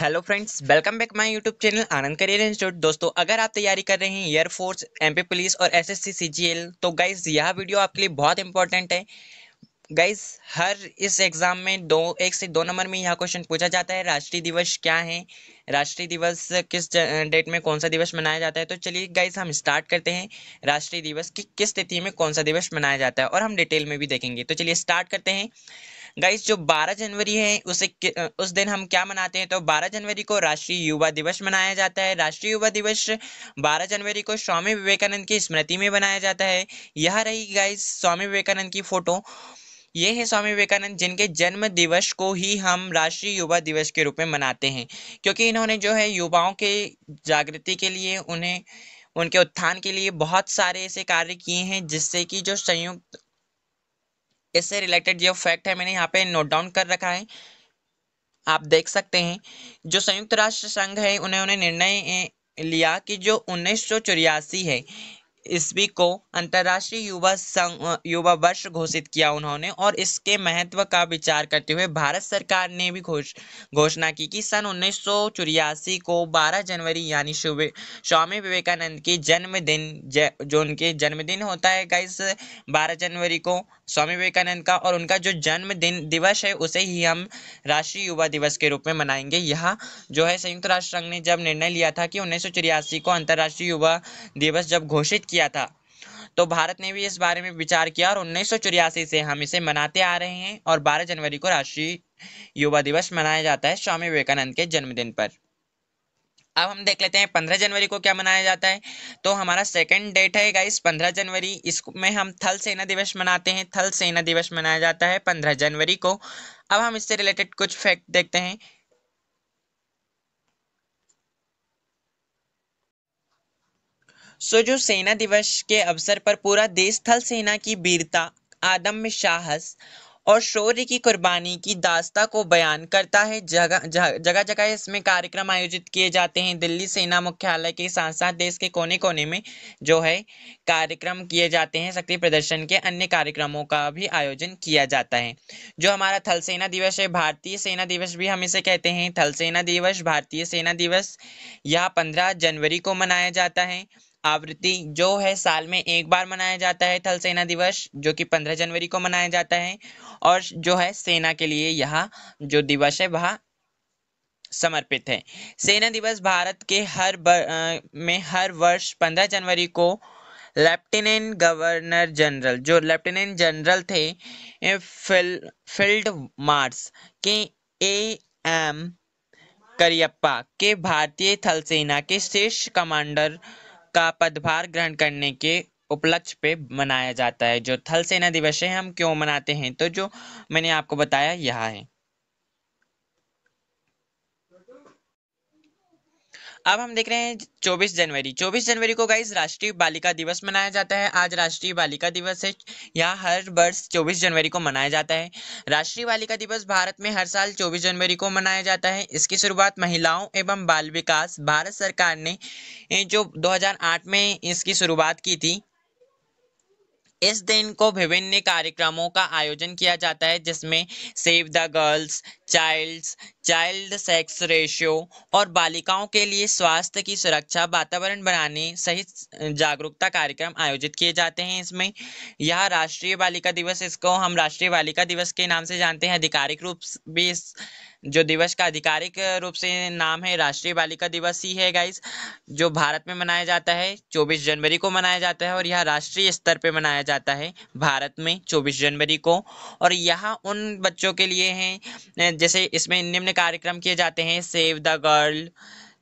hello friends welcome back my YouTube channel Anand Career Institute दोस्तों अगर आप तैयारी कर रहे हैं एयर फोर्स एमपी पुलिस और एसएससी सीजीएल तो गाइज यह वीडियो आपके लिए बहुत इंपॉर्टेंट है गाइज हर इस एग्जाम में दो एक से दो नंबर में यह क्वेश्चन पूछा जाता है राष्ट्रीय दिवस क्या है राष्ट्रीय दिवस किस डेट में कौन सा दिवस मनाया जाता है तो चलिए गाइज हम स्टार्ट करते हैं राष्ट्रीय दिवस की किस तिथि में कौन सा दिवस मनाया जाता है और हम डिटेल में भी देखेंगे तो चलिए स्टार्ट करते हैं गाइस जो 12 जनवरी है उसे उस दिन हम क्या मनाते हैं तो 12 जनवरी को राष्ट्रीय युवा दिवस मनाया जाता है राष्ट्रीय युवा दिवस 12 जनवरी को स्वामी विवेकानंद की स्मृति में मनाया जाता है यह रही गाइस स्वामी विवेकानंद की फोटो ये है स्वामी विवेकानंद जिनके जन्म दिवस को ही हम राष्ट्रीय युवा दिवस के रूप में मनाते हैं क्योंकि इन्होंने जो है युवाओं के जागृति के लिए उन्हें उनके उत्थान के लिए बहुत सारे ऐसे कार्य किए हैं जिससे कि जो संयुक्त इससे रिलेटेड जो फैक्ट है मैंने यहाँ पे नोट डाउन कर रखा है आप देख सकते हैं जो संयुक्त राष्ट्र संघ है उन्होंने निर्णय लिया कि जो उन्नीस है ईस्वी को अंतर्राष्ट्रीय युवा संघ युवा वर्ष घोषित किया उन्होंने और इसके महत्व का विचार करते हुए भारत सरकार ने भी घोष घोषणा की कि सन उन्नीस को 12 जनवरी यानी स्वामी विवेकानंद की जन्मदिन जो उनके जन्मदिन होता है गाइस 12 जनवरी को स्वामी विवेकानंद का और उनका जो जन्मदिन दिवस है उसे ही हम राष्ट्रीय युवा दिवस के रूप में मनाएंगे यह जो है संयुक्त राष्ट्र संघ ने जब निर्णय लिया था कि उन्नीस को अंतर्राष्ट्रीय युवा दिवस जब घोषित किया था तो भारत ने भी इस बारे में विचार किया और उन्नीस से हम इसे मनाते आ रहे हैं और 12 जनवरी को राष्ट्रीय युवा दिवस मनाया जाता है स्वामी विवेकानंद के जन्मदिन पर अब हम देख लेते हैं पंद्रह जनवरी को क्या मनाया जाता है तो हमारा सेकंड डेट है गाइस पंद्रह जनवरी इसमें हम थल सेना दिवस मनाते हैं थल सेना दिवस मनाया जाता है पंद्रह जनवरी को अब हम इससे रिलेटेड कुछ फैक्ट देखते हैं सो जो सेना दिवस के अवसर पर पूरा देश थल सेना की वीरता आदम्य साहस और शौर्य की कुर्बानी की दास्ता को बयान करता है जगह जगह जगह इसमें कार्यक्रम आयोजित किए जाते हैं दिल्ली सेना मुख्यालय के साथ साथ देश के कोने कोने में जो है कार्यक्रम किए जाते हैं शक्ति प्रदर्शन के अन्य कार्यक्रमों का भी आयोजन किया जाता है जो हमारा थल सेना दिवस है भारतीय सेना दिवस भी हम इसे कहते हैं थल सेना दिवस भारतीय सेना दिवस यह पंद्रह जनवरी को मनाया जाता है आवृत्ति जो है साल में एक बार मनाया जाता है थल सेना दिवस जो कि पंद्रह जनवरी को मनाया जाता है और जो है सेना के लिए यह जो दिवस है वह समर्पित है सेना दिवस भारत के हर बर, आ, में हर वर्ष पंद्रह जनवरी को लेफ्टिनेंट गवर्नर जनरल जो लेफ्टिनेंट जनरल थे फिल, field marshal K A M Cariappa के भारतीय थल सेना के शीर्ष कमांडर का पदभार ग्रहण करने के उपलक्ष्य पे मनाया जाता है जो थल सेना दिवस है हम क्यों मनाते हैं तो जो मैंने आपको बताया यह है अब हम देख रहे हैं 24 जनवरी 24 जनवरी को गाइज राष्ट्रीय बालिका दिवस मनाया जाता है आज राष्ट्रीय बालिका दिवस है यहाँ हर वर्ष 24 जनवरी को मनाया जाता है राष्ट्रीय बालिका दिवस भारत में हर साल 24 जनवरी को मनाया जाता है इसकी शुरुआत महिलाओं एवं बाल विकास भारत सरकार ने जो 2008 में इसकी शुरुआत की थी इस दिन को विभिन्न कार्यक्रमों का आयोजन किया जाता है जिसमें save the girls childs child sex ratio और बालिकाओं के लिए स्वास्थ्य की सुरक्षा वातावरण बनाने सहित जागरूकता कार्यक्रम आयोजित किए जाते हैं इसमें यह राष्ट्रीय बालिका दिवस इसको हम राष्ट्रीय बालिका दिवस के नाम से जानते हैं आधिकारिक रूप भी इस जो दिवस का आधिकारिक रूप से नाम है राष्ट्रीय बालिका दिवस ही है गाइस जो भारत में मनाया जाता है 24 जनवरी को मनाया जाता है और यह राष्ट्रीय स्तर पे मनाया जाता है भारत में 24 जनवरी को और यह उन बच्चों के लिए हैं जैसे इसमें निम्न कार्यक्रम किए जाते हैं save the girl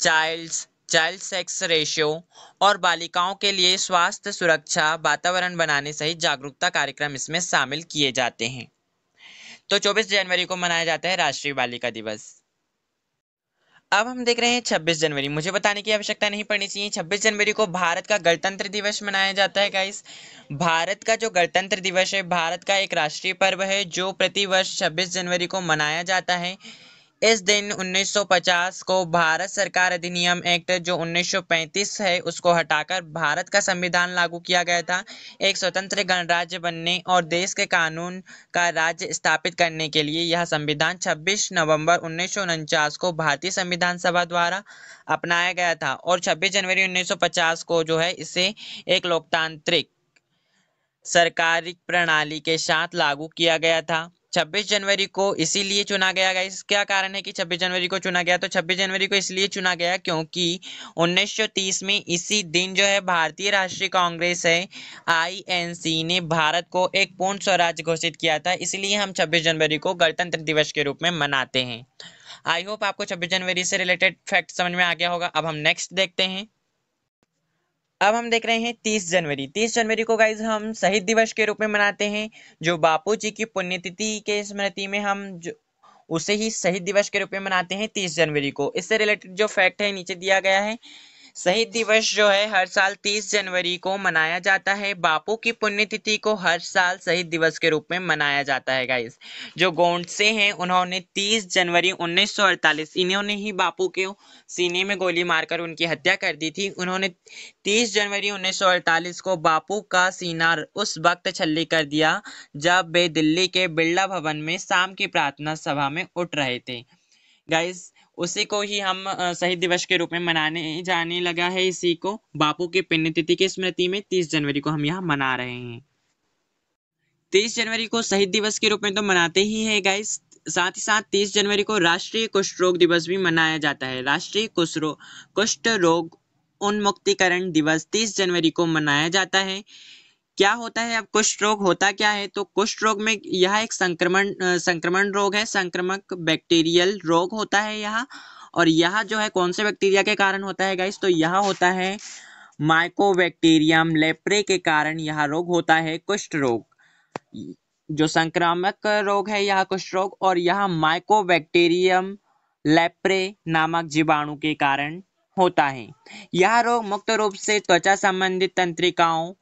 childs child sex ratio और बालिकाओं के लिए स्वास्थ्य सुरक्षा वातावरण बनाने सहित जागरूकता कार्यक्रम इसमें शामिल किए जाते हैं तो 24 जनवरी को मनाया जाता है राष्ट्रीय बालिका दिवस अब हम देख रहे हैं 26 जनवरी मुझे बताने की आवश्यकता नहीं पड़नी चाहिए 26 जनवरी को भारत का गणतंत्र दिवस मनाया जाता है गाइस भारत का जो गणतंत्र दिवस है भारत का एक राष्ट्रीय पर्व है जो प्रति वर्ष 26 जनवरी को मनाया जाता है इस दिन 1950 को भारत सरकार अधिनियम एक्ट जो 1935 है उसको हटाकर भारत का संविधान लागू किया गया था एक स्वतंत्र गणराज्य बनने और देश के कानून का राज्य स्थापित करने के लिए यह संविधान 26 नवंबर उन्नीस को भारतीय संविधान सभा द्वारा अपनाया गया था और 26 जनवरी 1950 को जो है इसे एक लोकतांत्रिक सरकारी प्रणाली के साथ लागू किया गया था 26 जनवरी को इसीलिए चुना गया गाइस क्या कारण है कि 26 जनवरी को चुना गया तो 26 जनवरी को इसलिए चुना गया क्योंकि 1930 में इसी दिन जो है भारतीय राष्ट्रीय कांग्रेस है आईएनसी ने भारत को एक पूर्ण स्वराज घोषित किया था इसलिए हम 26 जनवरी को गणतंत्र दिवस के रूप में मनाते हैं आई होप आपको छब्बीस जनवरी से रिलेटेड फैक्ट समझ में आ गया होगा अब हम नेक्स्ट देखते हैं अब हम देख रहे हैं 30 जनवरी 30 जनवरी को गाइज हम शहीद दिवस के रूप में मनाते हैं जो बापू जी की पुण्यतिथि के स्मृति में हम जो उसे ही शहीद दिवस के रूप में मनाते हैं 30 जनवरी को इससे रिलेटेड जो फैक्ट है नीचे दिया गया है शहीद दिवस जो है हर साल 30 जनवरी को मनाया जाता है बापू की पुण्यतिथि को हर साल शहीद दिवस के रूप में मनाया जाता है गाइस जो गोंडसे हैं उन्होंने 30 जनवरी 1948 इन्होंने ही बापू के सीने में गोली मारकर उनकी हत्या कर दी थी उन्होंने 30 जनवरी 1948 को बापू का सीना उस वक्त छल्ली कर दिया जब वे दिल्ली के बिरला भवन में शाम की प्रार्थना सभा में उठ रहे थे गाइस उसी को ही हम शहीद दिवस के रूप में मनाने जाने लगा है इसी को बापू की पुण्यतिथि की स्मृति में तीस जनवरी को हम यहाँ मना रहे हैं तीस जनवरी को शहीद दिवस के रूप में तो मनाते ही है गाइस साथ ही साथ 30 जनवरी को राष्ट्रीय कुष्ठ रोग दिवस भी मनाया जाता है राष्ट्रीय कुष्ठ कुष्ठ रोग उन्मुक्तिकरण दिवस 30 जनवरी को मनाया जाता है क्या होता है अब कुष्ठ रोग होता क्या है तो कुष्ठ रोग में यह एक संक्रमण संक्रमण रोग है संक्रमक बैक्टीरियल रोग होता है यह और यह जो है कौन से बैक्टीरिया के कारण होता है गाइस तो यह होता है माइकोबैक्टीरियम लेप्रे के कारण यह रोग होता है कुष्ठ रोग जो संक्रामक रोग है यह कुष्ठ रोग और यह माइकोबैक्टीरियम लेप्रे नामक जीवाणु के कारण होता है यह रोग मुक्त रूप से त्वचा संबंधित तंत्रिकाओं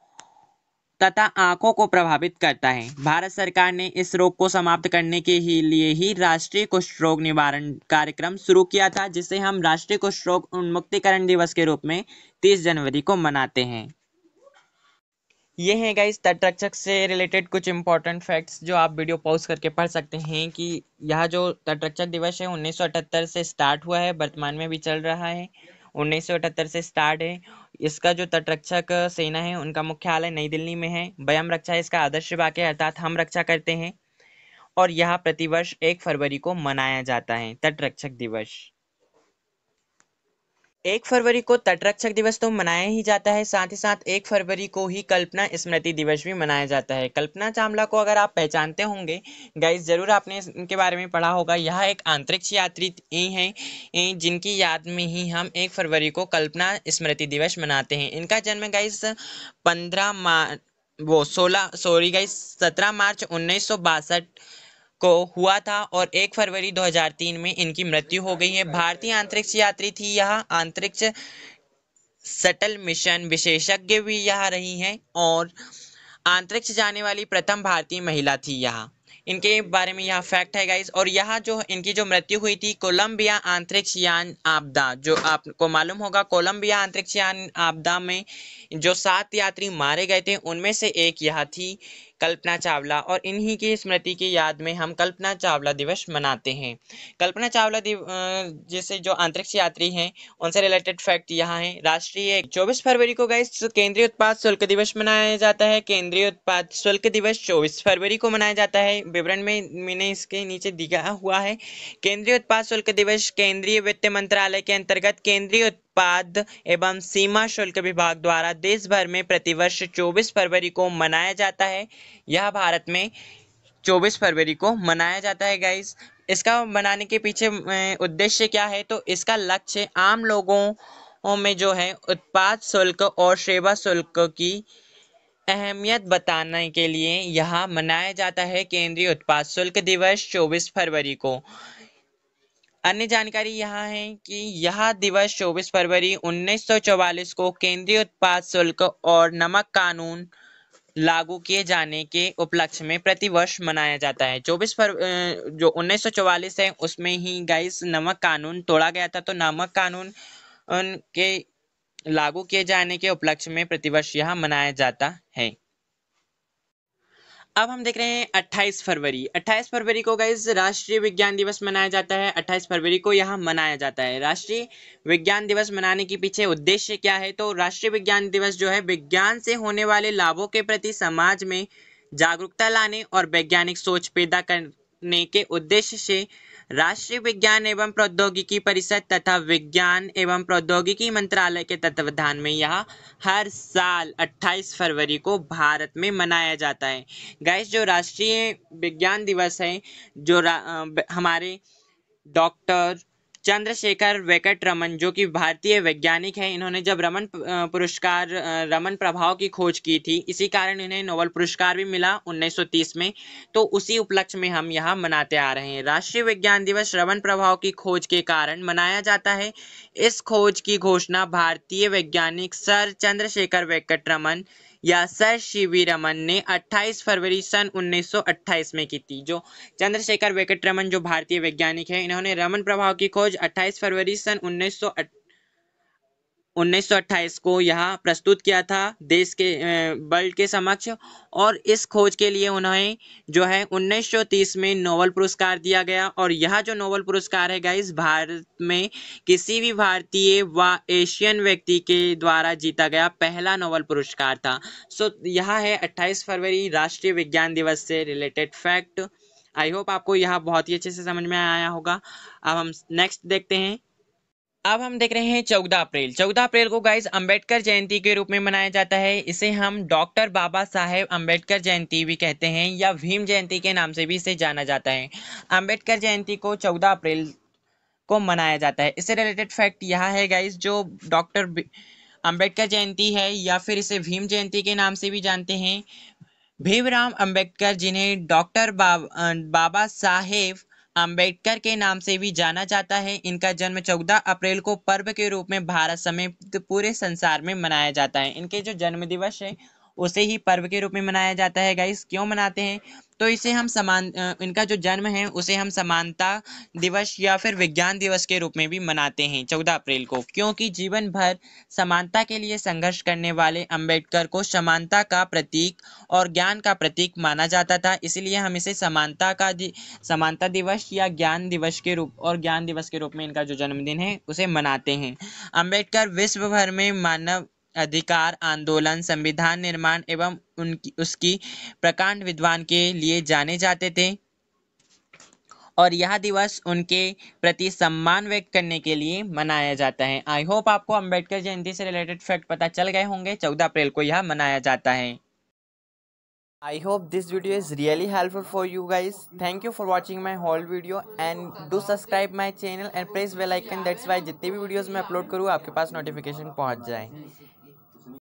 तथा आंखों को प्रभावित करता है भारत सरकार ने इस रोग को समाप्त करने के ही लिए ही राष्ट्रीय कुष्ठ रोग निवारण कार्यक्रम शुरू किया था जिसे हम राष्ट्रीय कुष्ठ रोग उन्मुक्तिकरण दिवस के रूप में 30 जनवरी को मनाते हैं ये हैं गाइस तटरक्षक से रिलेटेड कुछ इंपॉर्टेंट फैक्ट्स जो आप वीडियो पॉज करके पढ़ सकते हैं कि यह जो तटरक्षक दिवस है उन्नीस से स्टार्ट हुआ है वर्तमान में भी चल रहा है उन्नीस से स्टार्ट है इसका जो तटरक्षक सेना है उनका मुख्यालय नई दिल्ली में है बयम रक्षा इसका आदर्श वाक्य अर्थात हम रक्षा करते हैं और यह प्रतिवर्ष एक फरवरी को मनाया जाता है तटरक्षक दिवस एक फरवरी को तटरक्षक दिवस तो मनाया ही जाता है साथ ही साथ एक फरवरी को ही कल्पना स्मृति दिवस भी मनाया जाता है कल्पना चावला को अगर आप पहचानते होंगे गाइस जरूर आपने इनके बारे में पढ़ा होगा यह एक अंतरिक्ष यात्री हैं जिनकी याद में ही हम एक फरवरी को कल्पना स्मृति दिवस मनाते हैं इनका जन्म गाइस पंद्रह मार्च वो सोलह सॉरी गाइस सत्रह मार्च उन्नीस सौ बासठ को हुआ था और 1 फरवरी 2003 में इनकी मृत्यु हो गई है भारतीय अंतरिक्ष यात्री थी यह अंतरिक्ष सटल मिशन विशेषज्ञ भी यह रही हैं और अंतरिक्ष जाने वाली प्रथम भारतीय महिला थी यह इनके बारे में यह फैक्ट है गाइज और यहाँ जो इनकी जो मृत्यु हुई थी कोलंबिया अंतरिक्ष यान आपदा जो आपको मालूम होगा कोलंबिया अंतरिक्ष यान आपदा में जो सात यात्री मारे गए थे उनमें से एक यह थी कल्पना चावला और इन्हीं की स्मृति की याद में हम कल्पना चावला दिवस मनाते हैं कल्पना चावला दिव जैसे जो अंतरिक्ष यात्री हैं उनसे रिलेटेड फैक्ट यहाँ है राष्ट्रीय चौबीस फरवरी को गए केंद्रीय उत्पाद शुल्क दिवस मनाया जाता है केंद्रीय उत्पाद शुल्क दिवस चौबीस फरवरी को मनाया जाता है विवरण में मैंने इसके नीचे दिखा हुआ है केंद्रीय उत्पाद शुल्क दिवस केंद्रीय वित्त मंत्रालय के अंतर्गत केंद्रीय उत्पाद एवं सीमा शुल्क विभाग द्वारा देश भर में प्रतिवर्ष 24 फरवरी को मनाया जाता है यह भारत में 24 फरवरी को मनाया जाता है गाइस इसका बनाने के पीछे उद्देश्य क्या है तो इसका लक्ष्य आम लोगों में जो है उत्पाद शुल्क और सेवा शुल्क की अहमियत बताने के लिए यह मनाया जाता है केंद्रीय उत्पाद शुल्क दिवस 24 फरवरी को अन्य जानकारी यहाँ है कि यह दिवस 24 फरवरी 1944 को केंद्रीय उत्पाद शुल्क और नमक कानून लागू किए जाने के उपलक्ष्य में प्रतिवर्ष मनाया जाता है 24 फर जो 1944 है उसमें ही गाइस नमक कानून तोड़ा गया था तो नमक कानून के लागू किए जाने के उपलक्ष्य में प्रतिवर्ष यह मनाया जाता है अब हम देख रहे हैं 28 फरवरी 28 फरवरी को गाइज राष्ट्रीय विज्ञान दिवस मनाया जाता है 28 फरवरी को यहाँ मनाया जाता है राष्ट्रीय विज्ञान दिवस मनाने के पीछे उद्देश्य क्या है तो राष्ट्रीय विज्ञान दिवस जो है विज्ञान से होने वाले लाभों के प्रति समाज में जागरूकता लाने और वैज्ञानिक सोच पैदा करने के उद्देश्य से राष्ट्रीय विज्ञान एवं प्रौद्योगिकी परिषद तथा विज्ञान एवं प्रौद्योगिकी मंत्रालय के तत्वाधान में यह हर साल 28 फरवरी को भारत में मनाया जाता है गैस जो राष्ट्रीय विज्ञान दिवस है जो हमारे डॉक्टर चंद्रशेखर वेंकट रमन जो कि भारतीय वैज्ञानिक हैं इन्होंने जब रमन पुरस्कार रमन प्रभाव की खोज की थी इसी कारण इन्हें नोबल पुरस्कार भी मिला 1930 में तो उसी उपलक्ष्य में हम यहाँ मनाते आ रहे हैं राष्ट्रीय विज्ञान दिवस रमन प्रभाव की खोज के कारण मनाया जाता है इस खोज की घोषणा भारतीय वैज्ञानिक सर चंद्रशेखर वेंकट रमन यासर रमन ने 28 फरवरी सन 1928 में की थी जो चंद्रशेखर वेंकट रमन जो भारतीय वैज्ञानिक है इन्होंने रमन प्रभाव की खोज 28 फरवरी सन उन्नीस 1928 को यहाँ प्रस्तुत किया था देश के वर्ल्ड के समक्ष और इस खोज के लिए उन्हें जो है 1930 में नोबल पुरस्कार दिया गया और यह जो नोबल पुरस्कार है गाइस भारत में किसी भी भारतीय व एशियन व्यक्ति के द्वारा जीता गया पहला नोबल पुरस्कार था सो यह है 28 फरवरी राष्ट्रीय विज्ञान दिवस से रिलेटेड फैक्ट आई होप आपको यह बहुत ही अच्छे से समझ में आया होगा अब हम नेक्स्ट देखते हैं अब हम देख रहे हैं चौदह अप्रैल चौदह अप्रैल को गाइज अंबेडकर जयंती के रूप में मनाया जाता है इसे हम डॉक्टर बाबा साहेब अंबेडकर जयंती भी कहते हैं या भीम जयंती के नाम से भी इसे जाना जाता है अंबेडकर जयंती को चौदह अप्रैल को मनाया जाता है इससे रिलेटेड फैक्ट यह है गाइज जो डॉक्टर अम्बेडकर जयंती है या फिर इसे भीम जयंती के नाम से भी जानते हैं भीमराम अंबेडकर जिन्हें डॉक्टर बाब, बाबा साहेब अंबेडकर के नाम से भी जाना जाता है इनका जन्म 14 अप्रैल को पर्व के रूप में भारत समेत पूरे संसार में मनाया जाता है इनके जो जन्म दिवस है उसे ही पर्व के रूप में मनाया जाता है गाइस क्यों मनाते हैं तो इसे हम समान इनका जो जन्म है उसे हम समानता दिवस या फिर विज्ञान दिवस के रूप में भी मनाते हैं चौदह अप्रैल को क्योंकि जीवन भर समानता के लिए संघर्ष करने वाले अंबेडकर को समानता का प्रतीक और ज्ञान का प्रतीक माना जाता था इसलिए हम इसे समानता का दि, समानता दिवस या ज्ञान दिवस के रूप और ज्ञान दिवस के रूप में इनका जो जन्मदिन है उसे मनाते हैं अम्बेडकर विश्व भर में मानव अधिकार आंदोलन संविधान निर्माण एवं उनकी उसकी प्रकांड विद्वान के लिए जाने जाते थे और यह दिवस उनके प्रति सम्मान व्यक्त करने के लिए मनाया जाता है आई होप आपको अंबेडकर जयंती से रिलेटेड फैक्ट पता चल गए होंगे चौदह अप्रैल को यह मनाया जाता है I hope this video is really helpful for you guys thank you for watching my whole video and do subscribe my channel and press bell icon that's why जितनी भी वीडियोज़ मैं अपलोड करूँ आपके पास नोटिफिकेशन पहुँच जाए